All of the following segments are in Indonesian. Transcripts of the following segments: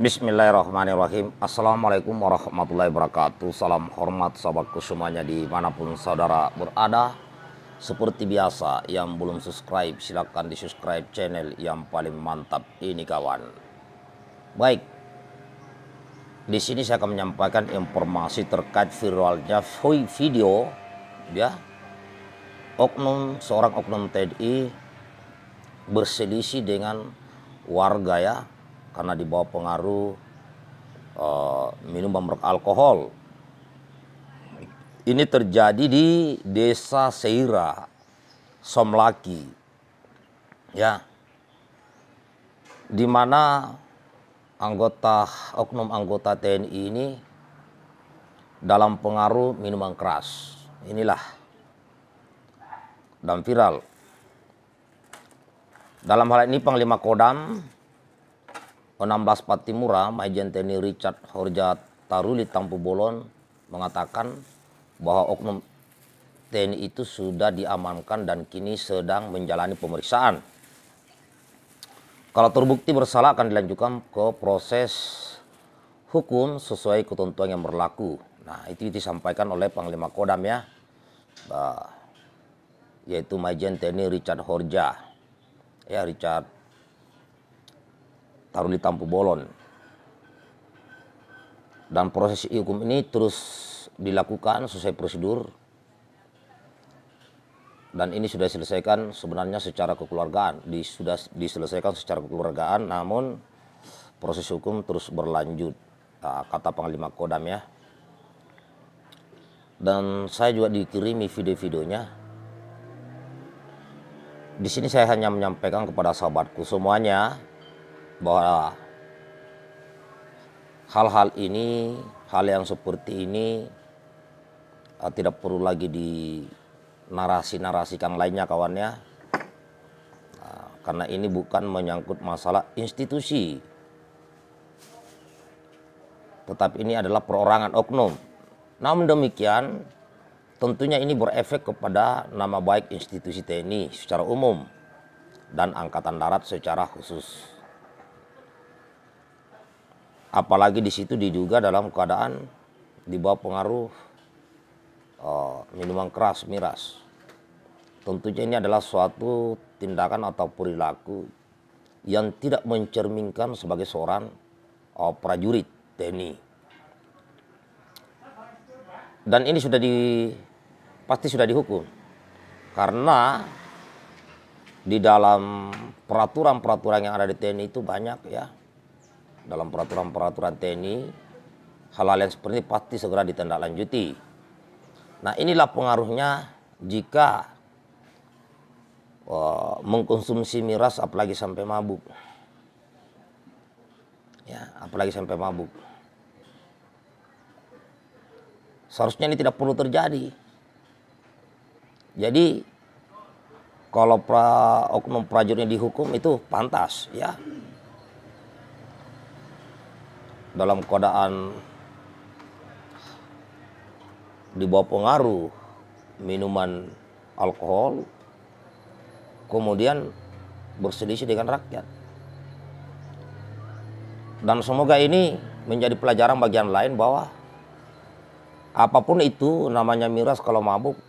Bismillahirrahmanirrahim Assalamualaikum warahmatullahi wabarakatuh Salam hormat sahabatku semuanya dimanapun saudara berada Seperti biasa yang belum subscribe silahkan di subscribe channel yang paling mantap ini kawan Baik di sini saya akan menyampaikan informasi terkait viralnya video ya oknum seorang oknum TNI berselisih dengan warga ya karena di bawah pengaruh uh, eh, minuman beralkohol. Ini terjadi di desa Seira, Somlaki, ya, di mana anggota oknum anggota TNI ini dalam pengaruh minuman keras. Inilah dan viral. Dalam hal ini Panglima Kodam 16 Patimura, Majen TNI Richard Horja Taruli Tampu Bolon mengatakan bahwa oknum TNI itu sudah diamankan dan kini sedang menjalani pemeriksaan. Kalau terbukti bersalah akan dilanjutkan ke proses hukum sesuai ketentuan yang berlaku. Nah itu disampaikan oleh Panglima Kodam ya, yaitu Majen TNI Richard Horja. Ya Richard taruh di Tampu Bolon. Dan proses hukum ini terus dilakukan sesuai prosedur. Dan ini sudah diselesaikan sebenarnya secara kekeluargaan, di, sudah diselesaikan secara kekeluargaan, namun proses hukum terus berlanjut, ah, kata Panglima Kodam ya. Dan saya juga dikirimi video-videonya di sini saya hanya menyampaikan kepada sahabatku semuanya bahwa hal-hal ini, hal yang seperti ini eh, tidak perlu lagi di narasi-narasikan lainnya kawannya. Eh, karena ini bukan menyangkut masalah institusi. Tetapi ini adalah perorangan oknum. Namun demikian, tentunya ini berefek kepada nama baik institusi TNI secara umum dan Angkatan Darat secara khusus apalagi di situ diduga dalam keadaan di bawah pengaruh uh, minuman keras miras. Tentunya ini adalah suatu tindakan atau perilaku yang tidak mencerminkan sebagai seorang uh, prajurit TNI. Dan ini sudah di pasti sudah dihukum. Karena di dalam peraturan-peraturan yang ada di TNI itu banyak ya dalam peraturan-peraturan TNI hal-hal yang seperti ini pasti segera ditindaklanjuti. Nah inilah pengaruhnya jika uh, mengkonsumsi miras apalagi sampai mabuk. Ya, apalagi sampai mabuk. Seharusnya ini tidak perlu terjadi. Jadi kalau pra, oknum prajuritnya dihukum itu pantas ya dalam keadaan di bawah pengaruh minuman alkohol kemudian berselisih dengan rakyat dan semoga ini menjadi pelajaran bagian lain bahwa apapun itu namanya miras kalau mabuk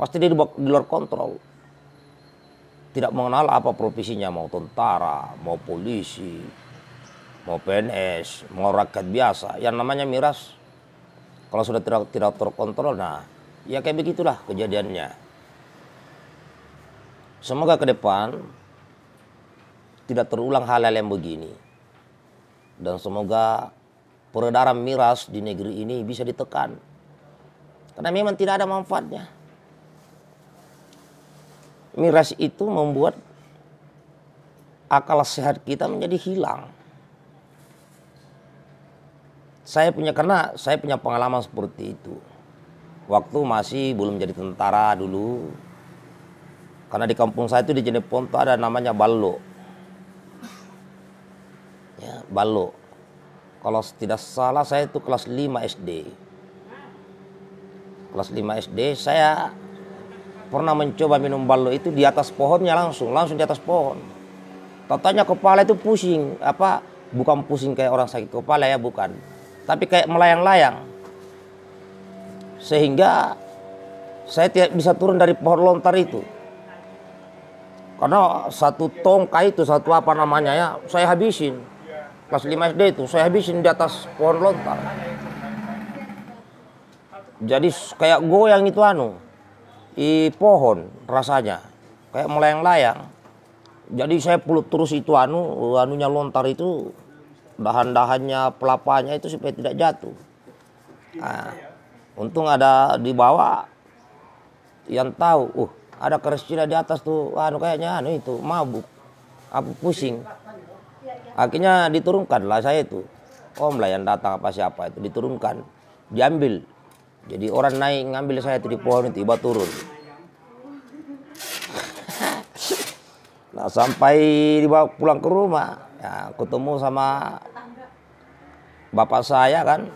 pasti dia di luar kontrol tidak mengenal apa profesinya mau tentara mau polisi mau PNS, mau rakyat biasa, yang namanya miras kalau sudah tidak, tidak terkontrol, nah ya kayak begitulah kejadiannya. Semoga ke depan tidak terulang hal-hal yang begini. Dan semoga peredaran miras di negeri ini bisa ditekan. Karena memang tidak ada manfaatnya. Miras itu membuat akal sehat kita menjadi hilang saya punya karena saya punya pengalaman seperti itu waktu masih belum jadi tentara dulu karena di kampung saya itu di Jeneponto ada namanya Ballo ya Ballo kalau tidak salah saya itu kelas 5 SD kelas 5 SD saya pernah mencoba minum Ballo itu di atas pohonnya langsung langsung di atas pohon tatanya kepala itu pusing apa bukan pusing kayak orang sakit kepala ya bukan tapi kayak melayang-layang. Sehingga saya tidak bisa turun dari pohon lontar itu. Karena satu tongkai itu, satu apa namanya ya, saya habisin. Kelas 5 SD itu, saya habisin di atas pohon lontar. Jadi kayak goyang itu anu, i pohon rasanya, kayak melayang-layang. Jadi saya peluk terus itu anu, anunya lontar itu bahan dahannya pelapanya itu supaya tidak jatuh. Nah, untung ada di bawah yang tahu, uh ada keris Cina di atas tuh, anu kayaknya anu itu mabuk, apa pusing. Akhirnya diturunkan lah saya itu. Om lah yang datang apa siapa itu diturunkan, diambil. Jadi orang naik ngambil saya itu di pohon itu, tiba turun. Nah sampai dibawa pulang ke rumah, ya, ketemu sama bapak saya kan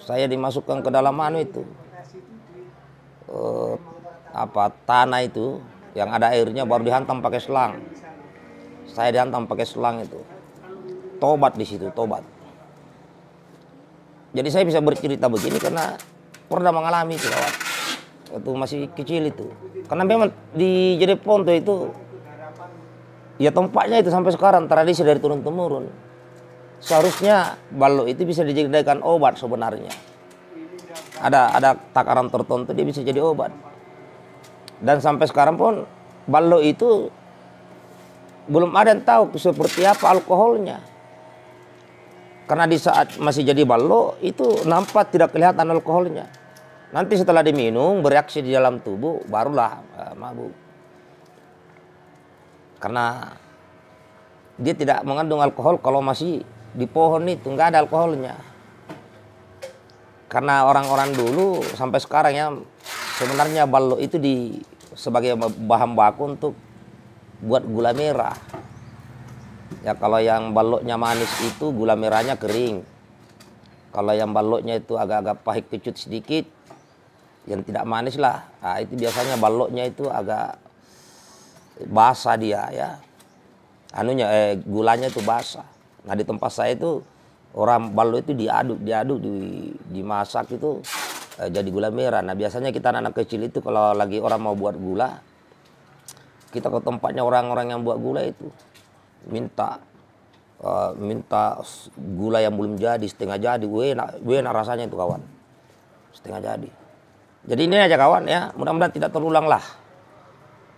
saya dimasukkan ke dalam anu itu uh, apa tanah itu yang ada airnya baru dihantam pakai selang saya dihantam pakai selang itu tobat di situ tobat jadi saya bisa bercerita begini karena pernah mengalami itu waktu masih kecil itu karena memang di jadi Jedeponto itu ya tempatnya itu sampai sekarang tradisi dari turun temurun seharusnya balok itu bisa dijadikan obat sebenarnya ada ada takaran tertentu dia bisa jadi obat dan sampai sekarang pun balok itu belum ada yang tahu seperti apa alkoholnya karena di saat masih jadi balok itu nampak tidak kelihatan alkoholnya nanti setelah diminum bereaksi di dalam tubuh barulah uh, mabuk karena dia tidak mengandung alkohol kalau masih di pohon itu nggak ada alkoholnya. Karena orang-orang dulu sampai sekarang ya sebenarnya balok itu di sebagai bahan baku untuk buat gula merah. Ya kalau yang baloknya manis itu gula merahnya kering. Kalau yang baloknya itu agak-agak pahit kecut sedikit, yang tidak manis lah. Nah, itu biasanya baloknya itu agak basah dia ya anunya eh, gulanya itu basah nah di tempat saya itu orang balu itu diaduk diaduk di dimasak itu eh, jadi gula merah nah biasanya kita anak, anak kecil itu kalau lagi orang mau buat gula kita ke tempatnya orang-orang yang buat gula itu minta uh, minta gula yang belum jadi setengah jadi gue enak gue enak rasanya itu kawan setengah jadi jadi ini aja kawan ya mudah-mudahan tidak terulang lah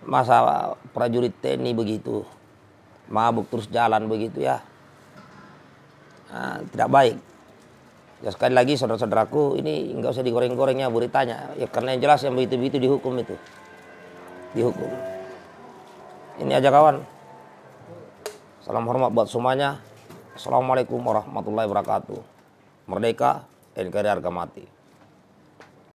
masa prajurit TNI begitu mabuk terus jalan begitu ya nah, tidak baik ya sekali lagi saudara-saudaraku ini nggak usah digoreng-gorengnya beritanya ya karena yang jelas yang begitu-begitu dihukum itu dihukum ini aja kawan salam hormat buat semuanya assalamualaikum warahmatullahi wabarakatuh merdeka NKRI harga mati